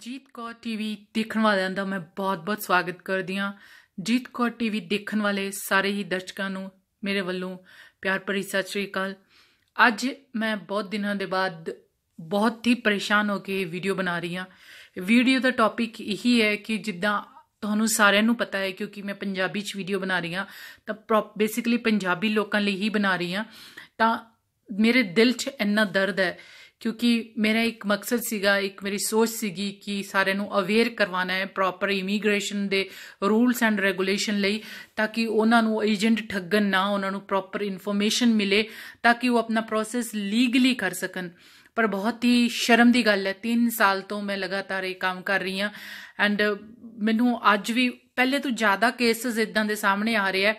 ਜੀਤ Kaur TV ਦੇਖਣ ਵਾਲਿਆਂ ਦਾ ਮੈਂ ਬਹੁਤ-ਬਹੁਤ ਸਵਾਗਤ ਕਰਦੀ ਹਾਂ ਜੀਤ ਕੌਰ ਟੀਵੀ ਦੇਖਣ ਵਾਲੇ ਸਾਰੇ ਹੀ ਦਰਸ਼ਕਾਂ ਨੂੰ ਮੇਰੇ ਵੱਲੋਂ ਪਿਆਰ ਭਰੀ ਸਤਿ ਸ਼੍ਰੀ ਅਕਾਲ ਅੱਜ ਮੈਂ ਬਹੁਤ ਦਿਨਾਂ ਦੇ ਬਾਅਦ ਬਹੁਤ ਹੀ ਪਰੇਸ਼ਾਨ ਹੋ ਕੇ ਵੀਡੀਓ ਬਣਾ ਰਹੀ ਹਾਂ ਵੀਡੀਓ ਦਾ ਟੌਪਿਕ ਇਹੀ ਹੈ ਕਿ ਜਿੱਦਾਂ ਤੁਹਾਨੂੰ ਸਾਰਿਆਂ ਨੂੰ ਪਤਾ ਹੈ ਕਿਉਂਕਿ ਮੈਂ ਪੰਜਾਬੀ 'ਚ ਵੀਡੀਓ ਬਣਾ ਰਹੀ ਹਾਂ ਤਾਂ ਬੇਸਿਕਲੀ ਪੰਜਾਬੀ ਲੋਕਾਂ ਲਈ ਹੀ ਬਣਾ ਰਹੀ ਹਾਂ ਤਾਂ ਮੇਰੇ ਦਿਲ 'ਚ ਇੰਨਾ ਦਰਦ ਹੈ ਕਿਉਂਕਿ ਮੇਰਾ ਇੱਕ ਮਕਸਦ ਸੀਗਾ ਇੱਕ ਮੇਰੀ ਸੋਚ ਸੀਗੀ ਕਿ ਸਾਰਿਆਂ ਨੂੰ ਅਵੇਅਰ ਕਰਵਾਣਾ ਹੈ ਪ੍ਰੋਪਰ ਇਮੀਗ੍ਰੇਸ਼ਨ ਦੇ ਰੂਲਸ ਐਂਡ ਰੈਗੂਲੇਸ਼ਨ ਲਈ ਤਾਂ ਕਿ ਉਹਨਾਂ ਨੂੰ ਏਜੰਟ ਠੱਗਣ ਨਾ ਉਹਨਾਂ ਨੂੰ ਪ੍ਰੋਪਰ ਇਨਫੋਰਮੇਸ਼ਨ ਮਿਲੇ ਤਾਂ ਕਿ ਉਹ ਆਪਣਾ ਪ੍ਰੋਸੈਸ ਲੀਗਲੀ ਕਰ ਸਕਣ ਪਰ ਬਹੁਤ ਹੀ ਸ਼ਰਮ ਦੀ ਗੱਲ ਹੈ 3 ਸਾਲ ਤੋਂ ਮੈਂ ਲਗਾਤਾਰ ਇਹ ਕੰਮ ਕਰ ਰਹੀ ਹਾਂ ਐਂਡ ਮੈਨੂੰ ਅੱਜ ਵੀ ਪਹਿਲੇ ਤੋਂ ਜ਼ਿਆਦਾ ਕੇਸਸ ਇਦਾਂ ਦੇ ਸਾਹਮਣੇ ਆ ਰਹੇ ਆ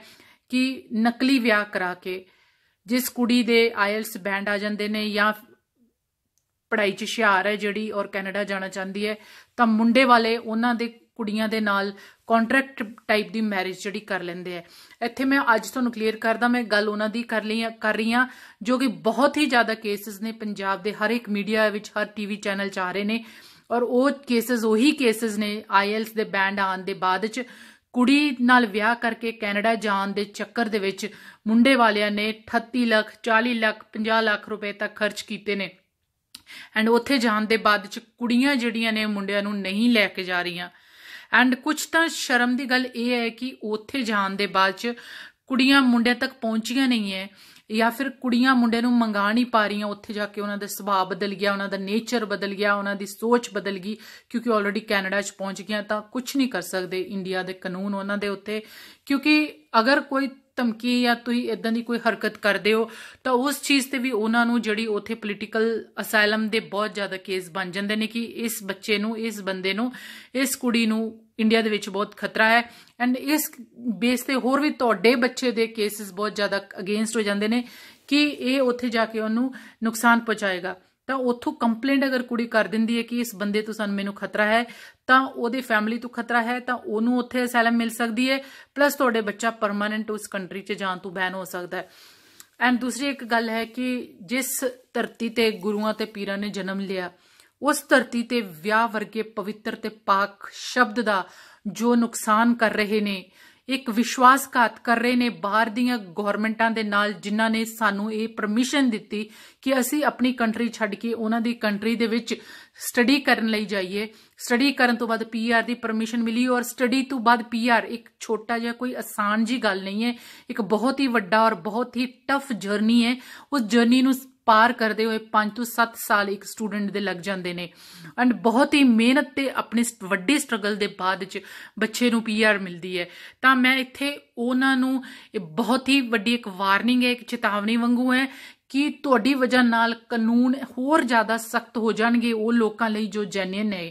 ਕਿ ਨਕਲੀ ਵਿਆਹ ਕਰਾ ਕੇ ਜਿਸ ਕੁੜੀ ਦੇ ਆਇਲਸ ਬੈਂਡ ਆ ਜਾਂਦੇ ਨੇ ਜਾਂ ਪੜਾਈ 'ਚ ਹਿਆਰ ਹੈ ਜਿਹੜੀ ਔਰ ਕੈਨੇਡਾ ਜਾਣਾ ਚਾਹੁੰਦੀ ਹੈ ਤਾਂ ਮੁੰਡੇ ਵਾਲੇ ਉਹਨਾਂ ਦੇ ਕੁੜੀਆਂ ਦੇ ਨਾਲ ਕੰਟਰੈਕਟ ਟਾਈਪ ਦੀ ਮੈਰਿਜ ਜਿਹੜੀ ਕਰ ਲੈਂਦੇ ਐ ਇੱਥੇ ਮੈਂ ਅੱਜ ਤੁਹਾਨੂੰ ਕਲੀਅਰ ਕਰਦਾ ਮੈਂ ਗੱਲ ਉਹਨਾਂ ਦੀ ਕਰ ਲਈ ਕਰ ਰਹੀ ਆ ਜੋ ਕਿ ਬਹੁਤ ਹੀ ਜ਼ਿਆਦਾ ਕੇਸਸ ਨੇ ਪੰਜਾਬ ਦੇ ਹਰ ਇੱਕ ਮੀਡੀਆ ਵਿੱਚ ਹਰ ਟੀਵੀ ਚੈਨਲ 'ਚ ਆ ਰਹੇ ਨੇ ਔਰ ਉਹ ਕੇਸਸ ਉਹੀ ਕੇਸਸ ਨੇ ਆਈਐਲਸ ਦੇ ਬੈਂਡ ਆਨ ਦੇ ਬਾਅਦ 'ਚ ਕੁੜੀ ਨਾਲ ਵਿਆਹ ਕਰਕੇ ਕੈਨੇਡਾ ਜਾਣ ਦੇ ਚੱਕਰ ਦੇ ਵਿੱਚ ਮੁੰਡੇ ਵਾਲਿਆਂ ਨੇ 38 ਲੱਖ 40 ਲੱਖ 50 ਲੱਖ ਰੁਪਏ ਤੱਕ ਖਰਚ ਕੀਤੇ ਨੇ ਐਂਡ ਉੱਥੇ ਜਾਣ ਦੇ ਬਾਅਦ ਚ ਕੁੜੀਆਂ ਜਿਹੜੀਆਂ ਨੇ ਮੁੰਡਿਆਂ ਨੂੰ ਨਹੀਂ ਲੈ ਕੇ ਜਾ ਰਹੀਆਂ ਐਂਡ ਕੁਝ ਤਾਂ ਸ਼ਰਮ ਦੀ ਗੱਲ ਇਹ ਹੈ ਕਿ ਉੱਥੇ ਜਾਣ ਦੇ ਬਾਅਦ ਚ ਕੁੜੀਆਂ ਮੁੰਡਿਆਂ ਤੱਕ ਪਹੁੰਚੀਆਂ ਨਹੀਂ ਐ ਜਾਂ ਫਿਰ ਕੁੜੀਆਂ ਮੁੰਡੇ ਨੂੰ ਮੰਗਾ ਨਹੀਂ ਪਾ ਰਹੀਆਂ ਉੱਥੇ ਜਾ ਕੇ ਉਹਨਾਂ ਦਾ ਸੁਭਾਅ ਬਦਲ ਗਿਆ ਉਹਨਾਂ ਦਾ ਨੇਚਰ ਬਦਲ ਗਿਆ ਉਹਨਾਂ ਦੀ ਸੋਚ ਬਦਲ ਗਈ ਕਿਉਂਕਿ ਆਲਰੇਡੀ ਕੈਨੇਡਾ 'ਚ ਪਹੁੰਚ ਗਿਆ ਤਾਂ ਕੁਝ ਨਹੀਂ ਕਰ ਸਕਦੇ ਇੰਡੀਆ ਦੇ ਕਾਨੂੰਨ ਉਹਨਾਂ ਦੇ ਉੱਤੇ ਕਿਉਂਕਿ ਅਗਰ ਕੋਈ ਧਮਕੀ ਜਾਂ ਤੁਸੀਂ ਇਦਾਂ ਦੀ ਕੋਈ ਹਰਕਤ ਕਰਦੇ ਹੋ ਤਾਂ ਉਸ ਚੀਜ਼ ਤੇ ਵੀ ਉਹਨਾਂ ਨੂੰ ਜਿਹੜੀ ਉਥੇ ਪੋਲੀਟੀਕਲ ਅਸਾਈਲਮ ਦੇ ਬਹੁਤ ਜ਼ਿਆਦਾ ਕੇਸ ਬਣ ਜਾਂਦੇ ਨੇ ਕਿ ਇਸ ਬੱਚੇ ਨੂੰ ਇਸ ਬੰਦੇ ਨੂੰ ਇਸ ਕੁੜੀ ਨੂੰ ਇੰਡੀਆ ਦੇ ਵਿੱਚ ਬਹੁਤ ਖਤਰਾ ਹੈ ਐਂਡ ਇਸ ਬੇਸ ਤੇ ਹੋਰ ਵੀ ਤੁਹਾਡੇ ਬੱਚੇ ਦੇ ਕੇਸਿਸ ਬਹੁਤ ਜ਼ਿਆਦਾ ਅਗੇਂਸਟ ਹੋ ਜਾਂਦੇ ਨੇ ਕਿ ਇਹ ਉੱਥੇ ਜਾ ਕੇ ਉਹਨੂੰ ਨੁਕਸਾਨ ਪਹੁੰਚਾਏਗਾ ਤਾਂ ਉਥੋਂ ਕੰਪਲੇਂਟ ਅਗਰ ਕੁੜੀ ਕਰ ਦਿੰਦੀ ਹੈ ਕਿ ਇਸ ਬੰਦੇ ਤੋਂ ਸਾਨੂੰ ਮੈਨੂੰ ਖਤਰਾ ਹੈ ਤਾਂ ਉਹਦੇ ਫੈਮਿਲੀ ਤੋਂ ਖਤਰਾ ਹੈ ਤਾਂ ਉਹਨੂੰ ਉੱਥੇ ਅਸਾਈਲਮ ਮਿਲ ਸਕਦੀ ਹੈ ਪਲੱਸ ਤੁਹਾਡੇ ਬੱਚਾ ਪਰਮਨੈਂਟ ਉਸ ਕੰਟਰੀ 'ਚ ਜਾਣ ਤੋਂ ਬੈਨ ਹੋ ਸਕਦਾ ਹੈ ਐਂਡ ਦੂਸਰੀ ਇੱਕ ਗੱਲ ਹੈ ਕਿ ਜਿਸ ਧਰਤੀ ਤੇ ਗੁਰੂਆਂ ਤੇ ਪੀਰਾਂ ਨੇ ਜਨਮ ਲਿਆ ਉਸ ਧਰਤੀ ਤੇ ਵਿਆਹ ਵਰਗੇ ਪਵਿੱਤਰ ਤੇ ਪਾਕ ਸ਼ਬਦ ਦਾ ਜੋ ਨੁਕਸਾਨ ਕਰ ਰਹੇ ਨੇ ਇੱਕ ਵਿਸ਼ਵਾਸਘਾਤ ਕਰ ਰਹੇ ਨੇ ਬਾਹਰ ਦੀਆਂ ਗਵਰਨਮੈਂਟਾਂ ਦੇ ਨਾਲ ਜਿਨ੍ਹਾਂ ਨੇ ਸਾਨੂੰ ਇਹ ਪਰਮਿਸ਼ਨ ਦਿੱਤੀ ਕਿ ਅਸੀਂ ਆਪਣੀ ਕੰਟਰੀ ਛੱਡ ਕੇ ਉਹਨਾਂ ਦੀ ਕੰਟਰੀ ਦੇ ਵਿੱਚ ਸਟੱਡੀ ਕਰਨ ਲਈ ਜਾਈਏ ਸਟੱਡੀ ਕਰਨ ਤੋਂ ਬਾਅਦ ਪੀਆਰ ਦੀ ਪਰਮਿਸ਼ਨ ਮਿਲੀ ਔਰ ਸਟੱਡੀ ਤੋਂ ਬਾਅਦ ਪੀਆਰ ਇੱਕ ਛੋਟਾ ਜਿਹਾ ਕੋਈ ਆਸਾਨ ਜੀ ਗੱਲ ਨਹੀਂ ਹੈ ਇੱਕ ਬਹੁਤ ਹੀ ਵੱਡਾ ਔਰ ਬਹੁਤ ਹੀ ਟਫ ਜਰਨੀ ਹੈ ਉਸ ਜਰਨੀ ਨੂੰ ਪਾਰ ਕਰਦੇ ਹੋਏ 5 ਤੋਂ 7 ਸਾਲ ਇੱਕ ਸਟੂਡੈਂਟ ਦੇ ਲੱਗ ਜਾਂਦੇ ਨੇ ਐਂਡ ਬਹੁਤ ਹੀ ਮਿਹਨਤ ਤੇ ਆਪਣੇ ਵੱਡੇ ਸਟਰਗਲ ਦੇ ਬਾਅਦ ਚ ਬੱਚੇ ਨੂੰ ਪੀਆਰ ਮਿਲਦੀ ਹੈ ਤਾਂ ਮੈਂ ਇੱਥੇ ਉਹਨਾਂ ਨੂੰ ਇਹ ਬਹੁਤ ਹੀ ਵੱਡੀ ਇੱਕ ਵਾਰਨਿੰਗ ਹੈ ਇੱਕ ਚੇਤਾਵਨੀ ਵਾਂਗੂ ਹੈ ਕਿ ਤੁਹਾਡੀ ਵਜ੍ਹਾ ਨਾਲ ਕਾਨੂੰਨ ਹੋਰ ਜ਼ਿਆਦਾ ਸਖਤ ਹੋ ਜਾਣਗੇ ਉਹ ਲੋਕਾਂ ਲਈ ਜੋ ਜੈਨੂਇਨ ਹੈ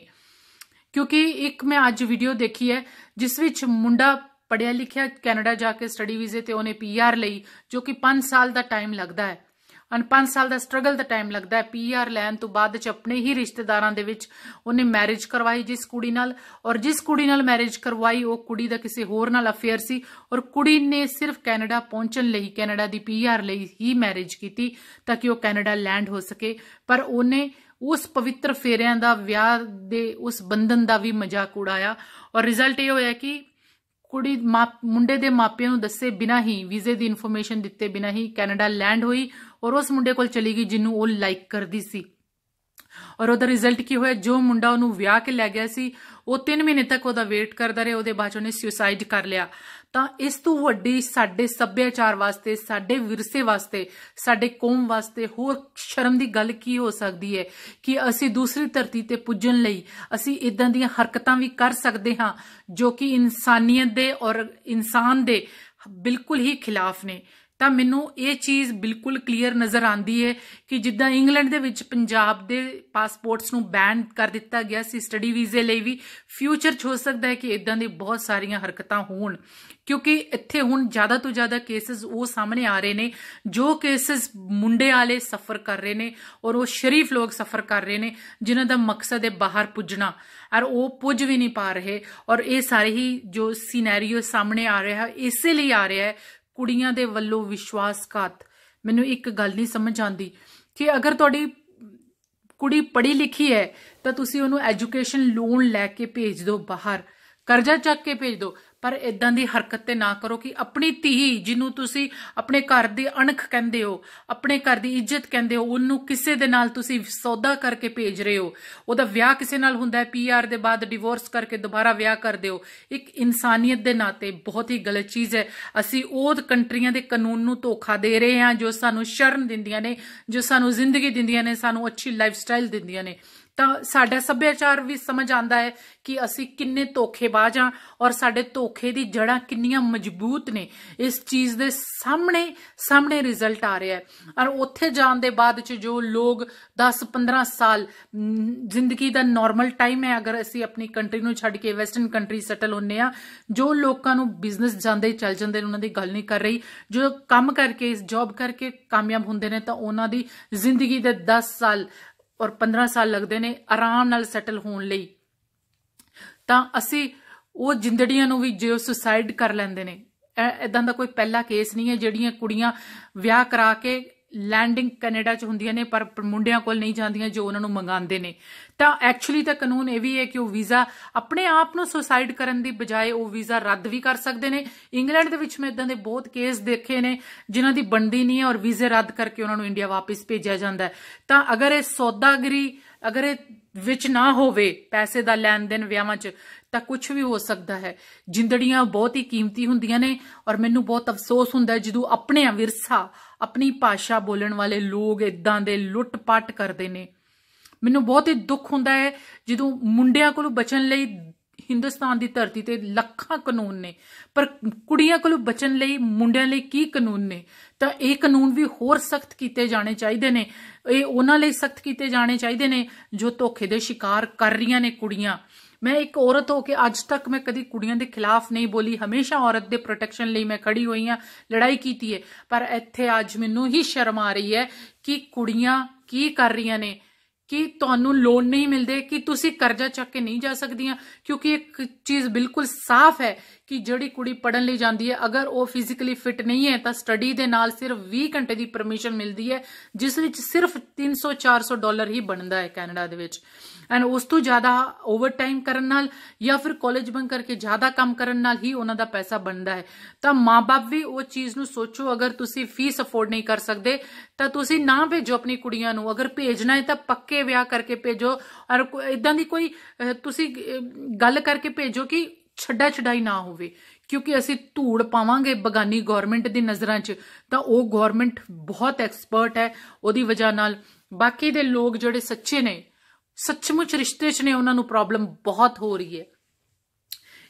ਕਿਉਂਕਿ ਇੱਕ ਮੈਂ ਅੱਜ ਵੀਡੀਓ ਦੇਖੀ ਹੈ ਜਿਸ ਵਿੱਚ ਮੁੰਡਾ ਪੜਿਆ ਲਿਖਿਆ ਕੈਨੇਡਾ ਜਾ ਕੇ ਸਟੱਡੀ ਵੀਜ਼ੇ ਤੇ ਉਹਨੇ ਪੀਆਰ ਲਈ ਜੋ ਕਿ 5 ਸਾਲ ਦਾ ਟਾਈਮ ਲੱਗਦਾ ਹੈ ਅਨ 5 ਸਾਲ ਦਾ ਸਟਰਗਲ ਦਾ ਟਾਈਮ ਲੱਗਦਾ ਹੈ ਪੀਆਰ ਲੈਣ ਤੋਂ ਬਾਅਦ ਚ ਆਪਣੇ ਹੀ ਰਿਸ਼ਤੇਦਾਰਾਂ ਦੇ ਵਿੱਚ ਉਹਨੇ ਮੈਰਿਜ ਕਰਵਾਈ ਜਿਸ ਕੁੜੀ ਨਾਲ ਔਰ ਜਿਸ ਕੁੜੀ ਨਾਲ ਮੈਰਿਜ ਕਰਵਾਈ ਉਹ ਕੁੜੀ ਦਾ ਕਿਸੇ ਹੋਰ ਨਾਲ ਅਫੇਅਰ ਸੀ ਔਰ ਕੁੜੀ ਨੇ ਸਿਰਫ ਕੈਨੇਡਾ ਪਹੁੰਚਣ ਲਈ ਕੈਨੇਡਾ ਦੀ ਪੀਆਰ ਲਈ ਹੀ ਮੈਰਿਜ ਕੀਤੀ ਤਾਂ ਕਿ ਉਹ ਕੈਨੇਡਾ ਲੈਂਡ ਹੋ ਸਕੇ ਪਰ ਉਹਨੇ ਉਸ ਪਵਿੱਤਰ ਫੇਰਿਆਂ ਦਾ ਵਿਆਹ ਦੇ ਉਸ ਬੰਧਨ ਦਾ ਵੀ ਮਜ਼ਾਕ ਉਡਾਇਆ ਔਰ ਰਿਜ਼ਲਟ ਇਹ ਹੋਇਆ ਕਿ ਕੁੜੀ ਮੁੰਡੇ ਦੇ ਮਾਪਿਆਂ ਨੂੰ ਦੱਸੇ ਬਿਨਾ ਹੀ ਵੀਜ਼ੇ ਦੀ ਇਨਫੋਰਮੇਸ਼ਨ ਦਿੱਤੇ ਬਿਨਾ ਹੀ ਕੈਨੇਡਾ ਲੈਂਡ ਹੋਈ ਔਰ ਉਸ ਮੁੰਡੇ ਕੋਲ ਚਲੀ ਗਈ ਜਿਹਨੂੰ ਉਹ ਲਾਈਕ ਕਰਦੀ ਸੀ ਔਰ ਉਹਦਾ ਰਿਜ਼ਲਟ ਕੀ ਹੋਇਆ ਜੋ ਮੁੰਡਾ ਉਹਨੂੰ ਵਿਆਹ ਕੇ ਲੈ ਗਿਆ ਸੀ ਉਹ 3 ਮਹੀਨੇ ਤੱਕ ਉਹਦਾ ਵੇਟ ਕਰਦਾ ਰਿਹਾ ਉਹਦੇ ਬਾਅਦ ਉਹਨੇ ਸੁਸਾਈਡ ਕਰ ਲਿਆ ਤਾਂ ਇਸ ਤੋਂ ਵੱਡੀ ਸਾਡੇ ਸੱਭਿਆਚਾਰ ਵਾਸਤੇ ਸਾਡੇ ਵਿਰਸੇ ਵਾਸਤੇ ਸਾਡੇ ਕੌਮ ਵਾਸਤੇ ਹੋਰ ਸ਼ਰਮ ਦੀ ਗੱਲ ਕੀ ਹੋ ਸਕਦੀ ਹੈ ਕਿ ਅਸੀਂ ਦੂਸਰੀ ਧਰਤੀ ਤੇ ਪੁੱਜਣ ਲਈ ਅਸੀਂ ਇਦਾਂ ਦੀਆਂ ਹਰਕਤਾਂ ਵੀ ਕਰ ਸਕਦੇ ਹਾਂ ਜੋ ਕਿ ਇਨਸਾਨੀਅਤ ਦੇ ਔਰ ਇਨਸਾਨ ਦੇ ਬਿਲਕੁਲ ਹੀ ਖਿਲਾਫ ਨੇ ਤਾਂ ਮੈਨੂੰ ਇਹ ਚੀਜ਼ ਬਿਲਕੁਲ ਕਲੀਅਰ ਨਜ਼ਰ ਆਂਦੀ ਹੈ ਕਿ ਜਿੱਦਾਂ ਇੰਗਲੈਂਡ ਦੇ ਵਿੱਚ ਪੰਜਾਬ ਦੇ ਪਾਸਪੋਰਟਸ ਨੂੰ ਬੈਨ ਕਰ ਦਿੱਤਾ ਗਿਆ ਸੀ ਸਟੱਡੀ ਵੀਜ਼ੇ ਲਈ ਵੀ ਫਿਊਚਰ 'ਚ ਹੋ ਸਕਦਾ ਹੈ ਕਿ ਇਦਾਂ ਦੀ ਬਹੁਤ ਸਾਰੀਆਂ ਹਰਕਤਾਂ ਹੋਣ ਕਿਉਂਕਿ ਇੱਥੇ ਹੁਣ ਜ਼ਿਆਦਾ ਤੋਂ ਜ਼ਿਆਦਾ ਕੇਸਸ ਉਹ ਸਾਹਮਣੇ ਆ ਰਹੇ ਨੇ ਜੋ ਕੇਸਸ ਮੁੰਡੇ ਵਾਲੇ ਸਫਰ ਕਰ ਰਹੇ ਨੇ ਔਰ ਉਹ ਸ਼ਰੀਫ ਲੋਕ ਸਫਰ ਕਰ ਰਹੇ ਨੇ ਜਿਨ੍ਹਾਂ ਦਾ ਮਕਸਦ ਹੈ ਬਾਹਰ ਪੁੱਜਣਾ ਔਰ ਉਹ ਪੁੱਜ ਵੀ ਨਹੀਂ ਪਾ ਰਹੇ ਔਰ ਇਹ ਸਾਰੇ ਹੀ ਜੋ ਸਿਨੈਰੀਓ ਸਾਹਮਣੇ ਆ ਰਿਹਾ ਇਸੇ ਲਈ ਆ ਰਿਹਾ ਹੈ ਕੁੜੀਆਂ ਦੇ ਵੱਲੋਂ ਵਿਸ਼ਵਾਸਘਾਤ ਮੈਨੂੰ ਇੱਕ ਗੱਲ ਨਹੀਂ ਸਮਝ ਆਉਂਦੀ ਕਿ ਅਗਰ ਤੁਹਾਡੀ ਕੁੜੀ ਪੜ੍ਹੀ ਲਿਖੀ ਹੈ ਤਾਂ ਤੁਸੀਂ ਉਹਨੂੰ ਐਜੂਕੇਸ਼ਨ ਲੋਨ ਲੈ ਕੇ ਭੇਜ ਦਿਓ ਬਾਹਰ ਕਰਜ਼ਾ ਚੱਕ ਕੇ ਭੇਜ ਦਿਓ ਪਰ ਇਦਾਂ ਦੀ ਹਰਕਤ ਤੇ ਨਾ ਕਰੋ ਕਿ ਆਪਣੀ ਧੀ ਜਿਹਨੂੰ ਤੁਸੀਂ ਆਪਣੇ ਘਰ ਦੀ ਅਣਖ ਕਹਿੰਦੇ ਹੋ ਆਪਣੇ ਘਰ ਦੀ ਇੱਜ਼ਤ ਕਹਿੰਦੇ ਹੋ ਉਹਨੂੰ ਕਿਸੇ ਦੇ ਨਾਲ ਤੁਸੀਂ ਸੌਦਾ ਕਰਕੇ ਭੇਜ ਰਹੇ ਹੋ ਉਹਦਾ ਵਿਆਹ ਕਿਸੇ ਨਾਲ ਹੁੰਦਾ ਹੈ ਪੀਆਰ ਦੇ ਬਾਅਦ ਡਿਵੋਰਸ ਕਰਕੇ ਦੁਬਾਰਾ ਵਿਆਹ ਕਰਦੇ ਹੋ ਇੱਕ ਇਨਸਾਨੀਅਤ ਦੇ ਨਾਤੇ ਬਹੁਤ ਹੀ ਗਲਤ ਚੀਜ਼ ਹੈ ਅਸੀਂ ਉਹ ਕੰਟਰੀਆਂ ਦੇ ਕਾਨੂੰਨ ਨੂੰ ਧੋਖਾ ਦੇ ਰਹੇ ਹਾਂ ਜੋ ਸਾਨੂੰ ਸ਼ਰਨ ਦਿੰਦੀਆਂ ਨੇ ਜੋ ਸਾਨੂੰ ਜ਼ਿੰਦਗੀ ਦਿੰਦੀਆਂ ਨੇ ਸਾਨੂੰ ਅੱਛੀ ਲਾਈਫ ਸਟਾਈਲ ਦਿੰਦੀਆਂ ਨੇ ਤਾਂ ਸਾਡਾ ਸੱਭਿਆਚਾਰ ਵੀ ਸਮਝ ਆਂਦਾ ਹੈ ਕਿ ਅਸੀਂ ਕਿੰਨੇ ਧੋਖੇਬਾਜ਼ ਆ ਔਰ ਸਾਡੇ ਧੋਖੇ ਦੀ ਜੜਾਂ ਕਿੰਨੀਆਂ ਮਜ਼ਬੂਤ ਨੇ ਇਸ ਚੀਜ਼ ਦੇ ਸਾਹਮਣੇ ਸਾਹਮਣੇ ਰਿਜ਼ਲਟ ਆ ਰਿਹਾ ਹੈ ਔਰ ਉੱਥੇ ਜਾਣ ਦੇ ਬਾਅਦ ਚ ਜੋ ਲੋਕ 10-15 ਸਾਲ ਜ਼ਿੰਦਗੀ ਦਾ ਨਾਰਮਲ ਟਾਈਮ ਹੈ ਅਗਰ ਅਸੀਂ ਆਪਣੀ ਕੰਟਰੀ ਨੂੰ ਛੱਡ ਕੇ ਵੈਸਟਰਨ ਕੰਟਰੀ ਸੈਟਲ ਹੁੰਨੇ ਆ ਜੋ ਲੋਕਾਂ ਨੂੰ ਬਿਜ਼ਨਸ ਜਾਂਦੇ ਚੱਲ ਜਾਂਦੇ ਉਹਨਾਂ ਦੀ ਗੱਲ ਨਹੀਂ ਕਰ ਰਹੀ ਜੋ ਕੰਮ ਕਰਕੇ ਇਸ ਜੌਬ ਕਰਕੇ ਕਾਮਯਾਬ ਹੁੰਦੇ ਨੇ ਤਾਂ ਉਹਨਾਂ ਦੀ ਜ਼ਿੰਦਗੀ ਦੇ 10 ਸਾਲ ਔਰ 15 ਸਾਲ ਲੱਗਦੇ ਨੇ ਆਰਾਮ ਨਾਲ ਸੈਟਲ ਹੋਣ ਲਈ ਤਾਂ ਅਸੀਂ ਉਹ ਜਿੰਦੜੀਆਂ ਨੂੰ ਵੀ ਜੇ ਸੁਸਾਈਡ ਕਰ ਲੈਂਦੇ ਨੇ ਇਦਾਂ ਦਾ ਕੋਈ ਪਹਿਲਾ ਕੇਸ ਨਹੀਂ ਹੈ ਜਿਹੜੀਆਂ ਕੁੜੀਆਂ ਵਿਆਹ ਕਰਾ ਕੇ ਲੈਂਡਿੰਗ ਕੈਨੇਡਾ 'ਚ ਹੁੰਦੀਆਂ ਨੇ ਪਰ ਮੁੰਡਿਆਂ ਕੋਲ ਨਹੀਂ ਜਾਂਦੀਆਂ ਜੋ ਉਹਨਾਂ ਨੂੰ ਮੰਗਾਉਂਦੇ ਨੇ ਤਾਂ ਐਕਚੁਅਲੀ ਤਾਂ ਕਾਨੂੰਨ ਇਹ ਵੀ ਹੈ ਕਿ ਉਹ ਵੀਜ਼ਾ ਆਪਣੇ ਆਪ ਨੂੰ ਸੁਸਾਈਡ ਕਰਨ ਦੀ ਬਜਾਏ ਉਹ ਵੀਜ਼ਾ ਰੱਦ ਵੀ ਕਰ ਸਕਦੇ ਨੇ ਇੰਗਲੈਂਡ ਦੇ ਵਿੱਚ ਮੈਂ ਇਦਾਂ ਦੇ ਬਹੁਤ ਕੇਸ ਦੇਖੇ ਨੇ ਜਿਨ੍ਹਾਂ ਦੀ ਬਣਦੀ ਨਹੀਂ ਹੈ ਔਰ ਵੀਜ਼ੇ ਰੱਦ ਕਰਕੇ ਉਹਨਾਂ ਨੂੰ ਇੰਡੀਆ ਵਾਪਸ ਭੇਜਿਆ ਜਾਂਦਾ ਹੈ ਤਾਂ ਅਗਰ ਇਹ ਸੌਦਾਗਰੀ ਅਗਰ ਇਹ ਵਿੱਚ ਨਾ ਹੋਵੇ ਪੈਸੇ ਦਾ ਲੈਣ ਦੇਣ ਵਿਆਹਾਂ 'ਚ ਤਾਂ ਕੁਝ ਵੀ ਹੋ ਸਕਦਾ ਹੈ ਜਿੰਦੜੀਆਂ ਬਹੁਤ ਹੀ ਕੀਮਤੀ ਹੁੰਦੀਆਂ ਨੇ ਔਰ ਮੈਨੂੰ ਬਹੁਤ ਅਫਸੋਸ ਹੁੰਦਾ ਜਦੋਂ ਆਪਣੇ ਵਿਰਸਾ ਆਪਣੀ ਭਾਸ਼ਾ ਬੋਲਣ ਵਾਲੇ ਲੋਕ ਇਦਾਂ ਦੇ ਲੁੱਟਪਾਟ ਕਰਦੇ ਨੇ ਮੈਨੂੰ ਬਹੁਤ ਹੀ ਦੁੱਖ ਹੁੰਦਾ ਹੈ ਜਦੋਂ ਮੁੰਡਿਆਂ ਕੋਲੋਂ ਬਚਣ ਲਈ ਹਿੰਦੁਸਤਾਨ ਦੀ ਧਰਤੀ ਤੇ ਲੱਖਾਂ ਕਾਨੂੰਨ ਨੇ ਪਰ ਕੁੜੀਆਂ ਕੋਲੋਂ ਬਚਣ ਲਈ ਮੁੰਡਿਆਂ ਲਈ ਕੀ ਕਾਨੂੰਨ ਨੇ ਤਾਂ ਇਹ ਕਾਨੂੰਨ ਵੀ ਹੋਰ ਸਖਤ ਕੀਤੇ ਜਾਣੇ ਚਾਹੀਦੇ ਨੇ ਇਹ ਉਹਨਾਂ ਲਈ ਸਖਤ ਕੀਤੇ ਜਾਣੇ ਚਾਹੀਦੇ ਨੇ ਜੋ ਧੋਖੇ ਦੇ ਸ਼ਿਕਾਰ ਕਰ ਰਹੀਆਂ ਨੇ ਕੁੜੀਆਂ ਮੈਂ ਇੱਕ ਔਰਤ ਹੋ ਕੇ ਅੱਜ ਤੱਕ ਮੈਂ ਕਦੀ ਕੁੜੀਆਂ ਦੇ ਖਿਲਾਫ ਨਹੀਂ ਬੋਲੀ ਹਮੇਸ਼ਾ ਔਰਤ ਦੇ ਪ੍ਰੋਟੈਕਸ਼ਨ ਲਈ ਮੈਂ ਖੜੀ ਹੋਈ ਆ ਲੜਾਈ ਕੀਤੀ ਹੈ ਪਰ ਇੱਥੇ ਅੱਜ ਮੈਨੂੰ ਹੀ ਸ਼ਰਮ ਆ ਰਹੀ ਹੈ ਕਿ ਕੁੜੀਆਂ ਕੀ ਕਰ ਰਹੀਆਂ ਨੇ ਕਿ ਤੁਹਾਨੂੰ ਲੋਨ ਨਹੀਂ ਮਿਲਦੇ ਕਿ ਤੁਸੀਂ ਕਰਜ਼ਾ ਚੱਕ ਕੇ ਨਹੀਂ ਜਾ ਸਕਦੀਆਂ ਕਿਉਂਕਿ ਇੱਕ ਚੀਜ਼ ਬਿਲਕੁਲ ਸਾਫ਼ ਹੈ ਕਿ ਜਿਹੜੀ ਕੁੜੀ ਪੜਨ ਲਈ ਜਾਂਦੀ ਹੈ ਅਗਰ ਉਹ ਫਿਜ਼ੀਕਲੀ ਫਿਟ ਨਹੀਂ ਹੈ ਤਾਂ ਸਟੱਡੀ ਦੇ ਨਾਲ ਸਿਰਫ 20 ਘੰਟੇ ਦੀ ਪਰਮਿਸ਼ਨ ਮਿਲਦੀ ਹੈ ਜਿਸ ਵਿੱਚ ਸਿਰਫ 300 400 ਡਾਲਰ ਹੀ ਬਣਦਾ ਹੈ ਕੈਨੇਡਾ ਦੇ ਵਿੱਚ ਐਂਡ ਉਸ ਤੋਂ ਜ਼ਿਆਦਾ ਓਵਰ ਟਾਈਮ ਕਰਨ ਨਾਲ ਜਾਂ ਫਿਰ ਕਾਲਜ ਬੰਕ ਕਰਕੇ ਜ਼ਿਆਦਾ ਕੰਮ ਕਰਨ ਨਾਲ ਹੀ ਉਹਨਾਂ ਦਾ ਪੈਸਾ ਬਣਦਾ ਹੈ ਤਾਂ ਮਾਪੇ ਵੀ ਉਹ ਚੀਜ਼ ਨੂੰ ਸੋਚੋ ਅਗਰ ਤੁਸੀਂ ਫੀਸ ਅਫੋਰਡ ਨਹੀਂ ਕਰ ਸਕਦੇ ਤਾਂ ਤੁਸੀਂ ਨਾ ਭੇਜੋ ਆਪਣੀ ਕੁੜੀਆਂ ਨੂੰ ਅਗਰ ਭੇਜਣਾ ਹੈ ਤਾਂ ਪੱਕੇ ਵਿਆਹ ਕਰਕੇ ਭੇਜੋ ਔਰ ਇਦਾਂ ਦੀ ਕੋਈ ਤੁਸੀਂ ਗੱਲ ਕਰਕੇ ਭੇਜੋ ਕਿ ਛੱਡਾ ਛਡਾਈ ਨਾ ਹੋਵੇ ਕਿਉਂਕਿ ਅਸੀਂ ਧੂੜ ਪਾਵਾਂਗੇ ਬਗਾਨੀ ਗਵਰਨਮੈਂਟ ਦੀ ਨਜ਼ਰਾਂ 'ਚ ਤਾਂ ਉਹ ਗਵਰਨਮੈਂਟ ਬਹੁਤ ਐਕਸਪਰਟ ਹੈ ਉਹਦੀ ਵਜ੍ਹਾ ਨਾਲ ਬਾਕੀ ਦੇ ਲੋਕ ਜਿਹੜੇ ਸੱਚੇ ਨੇ ਸੱਚਮੁੱਚ ਰਿਸ਼ਤੇ 'ਚ ਨੇ ਉਹਨਾਂ ਨੂੰ ਪ੍ਰੋਬਲਮ ਬਹੁਤ ਹੋ ਰਹੀ ਹੈ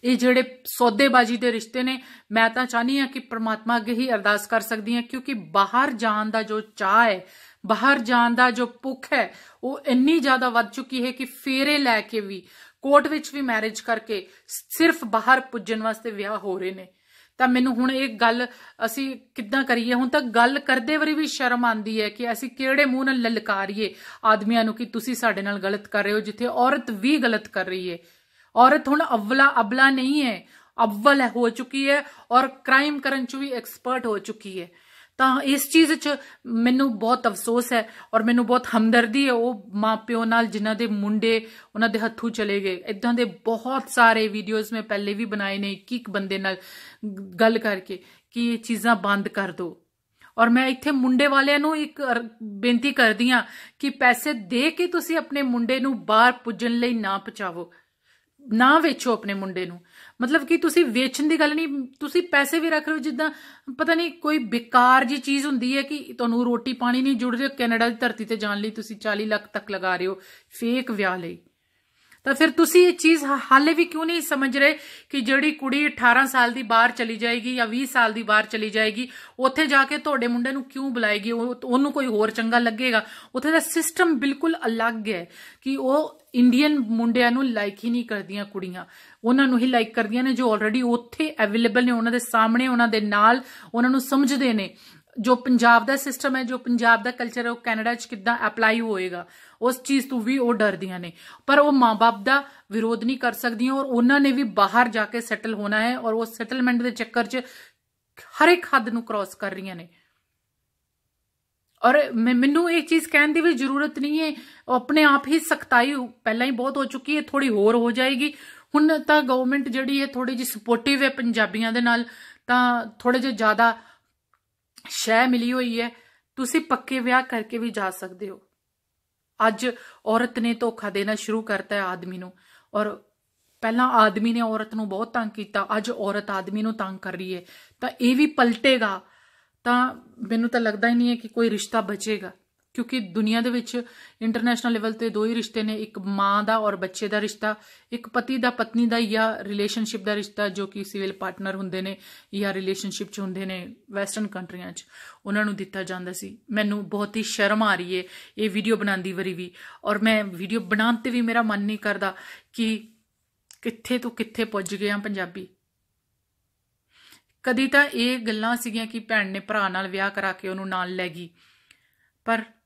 ਇਹ ਜਿਹੜੇ ਸੌਦੇਬਾਜ਼ੀ ਦੇ ਰਿਸ਼ਤੇ ਨੇ ਮੈਂ ਤਾਂ ਚਾਹਨੀ ਆ ਕਿ ਪ੍ਰਮਾਤਮਾ ਅੱਗੇ ਹੀ ਅਰਦਾਸ ਕਰ ਸਕਦੀ ਆ ਕਿਉਂਕਿ ਬਾਹਰ ਜਾਣ ਦਾ ਜੋ ਚਾਹ ਹੈ ਬਾਹਰ ਜਾਣ ਦਾ ਜੋ ਭੁੱਖ ਹੈ ਉਹ ਇੰਨੀ ਜ਼ਿਆਦਾ ਵੱਧ ਚੁੱਕੀ ਹੈ ਕਿ ਫੇਰੇ ਲੈ ਕੇ ਵੀ ਕੋਰਟ ਵਿੱਚ ਵੀ ਮੈਰਿਜ ਕਰਕੇ ਸਿਰਫ ਬਾਹਰ ਪੁੱਜਣ ਵਾਸਤੇ ਵਿਆਹ ਹੋ ਰਹੇ ਨੇ ਤਾਂ ਮੈਨੂੰ ਹੁਣ ਇਹ ਗੱਲ ਅਸੀਂ ਕਿੱਦਾਂ ਕਰੀਏ ਹੁਣ ਤਾਂ ਗੱਲ ਕਰਦੇ ਵਾਰੀ ਵੀ ਸ਼ਰਮ ਆਂਦੀ ਹੈ ਕਿ ਅਸੀਂ ਕਿਹੜੇ ਮੂੰਹ ਨਾਲ ਲਲਕਾਰੀਏ ਆਦਮੀਆਂ ਨੂੰ ਕਿ ਤੁਸੀਂ ਸਾਡੇ ਨਾਲ ਗਲਤ ਕਰ ਰਹੇ ਹੋ ਜਿੱਥੇ ਔਰਤ ਵੀ ਗਲਤ ਕਰ ਰਹੀ ਹੈ ਔਰਤ ਹੁਣ ਅਵਲਾ ਅਬਲਾ ਨਹੀਂ ਹੈ ਅਵਲ ਹੋ ਚੁੱਕੀ ਹੈ ਔਰ ਕ੍ਰਾਈਮ ਕਰਨ ਚ ਵੀ ਐਕਸਪਰਟ ਹੋ ਚੁੱਕੀ ਹੈ ਤਾਂ ਇਸ ਚੀਜ਼ 'ਚ ਮੈਨੂੰ ਬਹੁਤ ਅਫਸੋਸ ਹੈ ਔਰ ਮੈਨੂੰ ਬਹੁਤ ਹਮਦਰਦੀ ਹੈ ਉਹ ਮਾਪਿਓ ਨਾਲ ਜਿਨ੍ਹਾਂ ਦੇ ਮੁੰਡੇ ਉਹਨਾਂ ਦੇ ਹੱਥੋਂ ਚਲੇ ਗਏ ਇਦਾਂ ਦੇ ਬਹੁਤ ਸਾਰੇ ਵੀਡੀਓਜ਼ ਮੈਂ ਪਹਿਲੇ ਵੀ ਬਣਾਏ ਨੇ ਇੱਕ ਇੱਕ ਬੰਦੇ ਨਾਲ ਗੱਲ ਕਰਕੇ ਕਿ ਇਹ ਚੀਜ਼ਾਂ ਬੰਦ ਕਰ ਦਿਓ ਔਰ ਮੈਂ ਇੱਥੇ ਮੁੰਡੇ ਵਾਲਿਆਂ ਨੂੰ ਇੱਕ ਬੇਨਤੀ ਕਰਦੀ ਆ ਕਿ ਪੈਸੇ ਦੇ ਕੇ ਤੁਸੀਂ ਆਪਣੇ ਮੁੰਡੇ ਨੂੰ ਬਾਹਰ ਪੁੱਜਣ ਲਈ ਨਾ ਪਚਾਵੋ ਨਾ ਵੇਚੋ ਆਪਣੇ ਮੁੰਡੇ ਨੂੰ ਮਤਲਬ ਕਿ ਤੁਸੀਂ ਵੇਚਣ ਦੀ ਗੱਲ ਨਹੀਂ ਤੁਸੀਂ ਪੈਸੇ ਵੀ ਰੱਖ ਰਹੇ ਹੋ ਜਿੱਦਾਂ ਪਤਾ ਨਹੀਂ ਕੋਈ ਬੇਕਾਰ ਜੀ ਚੀਜ਼ ਹੁੰਦੀ ਹੈ ਕਿ ਤੁਹਾਨੂੰ ਰੋਟੀ ਪਾਣੀ ਨਹੀਂ ਜੁੜ ਰਿਹਾ ਕੈਨੇਡਾ ਦੀ ਧਰਤੀ ਤੇ ਜਾਣ ਲਈ ਤੁਸੀਂ 40 ਲੱਖ ਤੱਕ ਲਗਾ ਰਹੇ ਹੋ ਫੇਕ ਵਿਆਹ ਲਈ ਤਾਂ ਫਿਰ ਤੁਸੀਂ ਇਹ ਚੀਜ਼ ਹਾਲੇ ਵੀ ਕਿਉਂ ਨਹੀਂ ਸਮਝ ਰਹੇ ਕਿ ਜਿਹੜੀ ਕੁੜੀ 18 ਸਾਲ ਦੀ ਬਾਹਰ ਚਲੀ ਜਾਏਗੀ ਜਾਂ 20 ਸਾਲ ਦੀ ਬਾਹਰ ਚਲੀ ਜਾਏਗੀ ਉੱਥੇ ਜਾ ਕੇ ਤੁਹਾਡੇ ਮੁੰਡੇ ਨੂੰ ਕਿਉਂ ਬੁਲਾਏਗੀ ਉਹਨੂੰ ਕੋਈ ਹੋਰ ਚੰਗਾ ਲੱਗੇਗਾ ਉੱਥੇ ਦਾ ਸਿਸਟਮ ਬਿਲਕੁਲ ਅਲੱਗ ਹੈ ਕਿ ਉਹ ਇੰਡੀਅਨ ਮੁੰਡਿਆਂ ਨੂੰ ਲਾਈਕ ਹੀ ਨਹੀਂ ਕਰਦੀਆਂ ਕੁੜੀਆਂ ਉਹਨਾਂ ਨੂੰ ਹੀ ਲਾਈਕ ਕਰਦੀਆਂ ਨੇ ਜੋ ਆਲਰੇਡੀ ਉੱਥੇ ਅਵੇਲੇਬਲ ਨੇ ਉਹਨਾਂ ਦੇ ਸਾਹਮਣੇ ਉਹਨਾਂ ਦੇ ਨਾਲ ਉਹਨਾਂ ਨੂੰ ਸਮਝਦੇ ਨੇ ਜੋ ਪੰਜਾਬ ਦਾ ਸਿਸਟਮ ਹੈ ਜੋ ਪੰਜਾਬ ਦਾ ਕਲਚਰ ਹੈ ਉਹ ਕੈਨੇਡਾ 'ਚ ਕਿੱਦਾਂ ਅਪਲਾਈ ਹੋਏਗਾ ਉਸ ਚੀਜ਼ ਤੋਂ ਵੀ ਉਹ ਡਰਦੀਆਂ ਨੇ ਪਰ ਉਹ ਮਾਪੇ ਦਾ ਵਿਰੋਧ ਨਹੀਂ ਕਰ ਸਕਦੀਆਂ ਔਰ ਉਹਨਾਂ ਨੇ ਵੀ ਬਾਹਰ ਜਾ ਕੇ ਸੈਟਲ ਹੋਣਾ ਹੈ ਔਰ ਉਹ ਸੈਟਲਮੈਂਟ ਦੇ ਚੱਕਰ 'ਚ ਹਰ ਇੱਕ ਹੱਦ ਨੂੰ ਕ੍ਰੋਸ ਕਰ ਰਹੀਆਂ ਨੇ ਔਰ ਮੈਨੂੰ ਇਹ ਚੀਜ਼ ਕਹਿਣ ਦੀ ਵੀ ਜ਼ਰੂਰਤ ਨਹੀਂ ਹੈ ਆਪਣੇ ਆਪ ਹੀ ਸਖਤਾਈ ਪਹਿਲਾਂ ਹੀ ਬਹੁਤ ਹੋ ਚੁੱਕੀ ਹੈ ਥੋੜੀ ਹੋਰ ਹੋ ਜਾਏਗੀ ਹੁਣ ਤਾਂ ਗਵਰਨਮੈਂਟ ਜਿਹੜੀ ਹੈ ਥੋੜੀ ਜਿਹੀ ਸਪੋਰਟਿਵ ਹੈ ਪੰਜਾਬੀਆਂ ਦੇ ਨਾਲ ਤਾਂ ਥੋੜੇ ਜਿਹਾ ਜ਼ਿਆਦਾ ਸ਼ੈ ਮਿਲੀ ਹੋਈ ਹੈ ਤੁਸੀਂ ਪੱਕੇ ਵਿਆਹ ਕਰਕੇ ਵੀ ਜਾ ਸਕਦੇ ਹੋ ਅੱਜ ਔਰਤ ਨੇ ਧੋਖਾ ਦੇਣਾ ਸ਼ੁਰੂ ਕਰਤਾ ਹੈ ਆਦਮੀ ਨੂੰ ਔਰ ਪਹਿਲਾਂ ਆਦਮੀ ਨੇ ਔਰਤ ਨੂੰ ਬਹੁਤ ਤੰਗ ਕੀਤਾ ਅੱਜ ਔਰਤ ਆਦਮੀ ਨੂੰ ਤੰਗ ਕਰ ਰਹੀ ਹੈ ਤਾਂ ਇਹ ਵੀ ਪਲਟੇਗਾ ਤਾਂ ਮੈਨੂੰ ਤਾਂ ਲੱਗਦਾ ਹੀ ਨਹੀਂ ਹੈ ਕਿ ਕੋਈ ਰਿਸ਼ਤਾ ਬਚੇਗਾ ਕਿਉਂਕਿ ਦੁਨੀਆ ਦੇ ਵਿੱਚ ਇੰਟਰਨੈਸ਼ਨਲ ਲੈਵਲ ਤੇ ਦੋ ਹੀ ਰਿਸ਼ਤੇ ਨੇ ਇੱਕ ਮਾਂ ਦਾ ਔਰ ਬੱਚੇ ਦਾ ਰਿਸ਼ਤਾ ਇੱਕ ਪਤੀ ਦਾ ਪਤਨੀ ਦਾ ਜਾਂ ਰਿਲੇਸ਼ਨਸ਼ਿਪ ਦਾ ਰਿਸ਼ਤਾ ਜੋ ਕਿ ਸਿਵਲ ਪਾਰਟਨਰ ਹੁੰਦੇ ਨੇ ਜਾਂ ਰਿਲੇਸ਼ਨਸ਼ਿਪ 'ਚ ਹੁੰਦੇ ਨੇ ਵੈਸਟਰਨ ਕੰਟਰੀਆਂ 'ਚ ਉਹਨਾਂ ਨੂੰ ਦਿੱਤਾ ਜਾਂਦਾ ਸੀ ਮੈਨੂੰ ਬਹੁਤ ਹੀ ਸ਼ਰਮ ਆ ਰਹੀ ਏ ਇਹ ਵੀਡੀਓ ਬਣਾਉਂਦੀ ਵਰੀ ਵੀ ਔਰ ਮੈਂ ਵੀਡੀਓ ਬਣਾਉਣ ਤੇ ਵੀ ਮੇਰਾ ਮਨ ਨਹੀਂ ਕਰਦਾ ਕਿ ਕਿੱਥੇ ਤੋਂ ਕਿੱਥੇ ਪੁੱਜ ਗਏ ਆ ਪੰਜਾਬੀ ਕਦੀ ਤਾਂ ਇਹ ਗੱਲਾਂ ਸੀਗੀਆਂ ਕਿ ਭੈਣ ਨੇ ਭਰਾ ਨਾਲ ਵਿਆਹ ਕਰਾ ਕੇ ਉਹਨੂੰ ਨਾਲ ਲੈ ਗਈ ਪਰ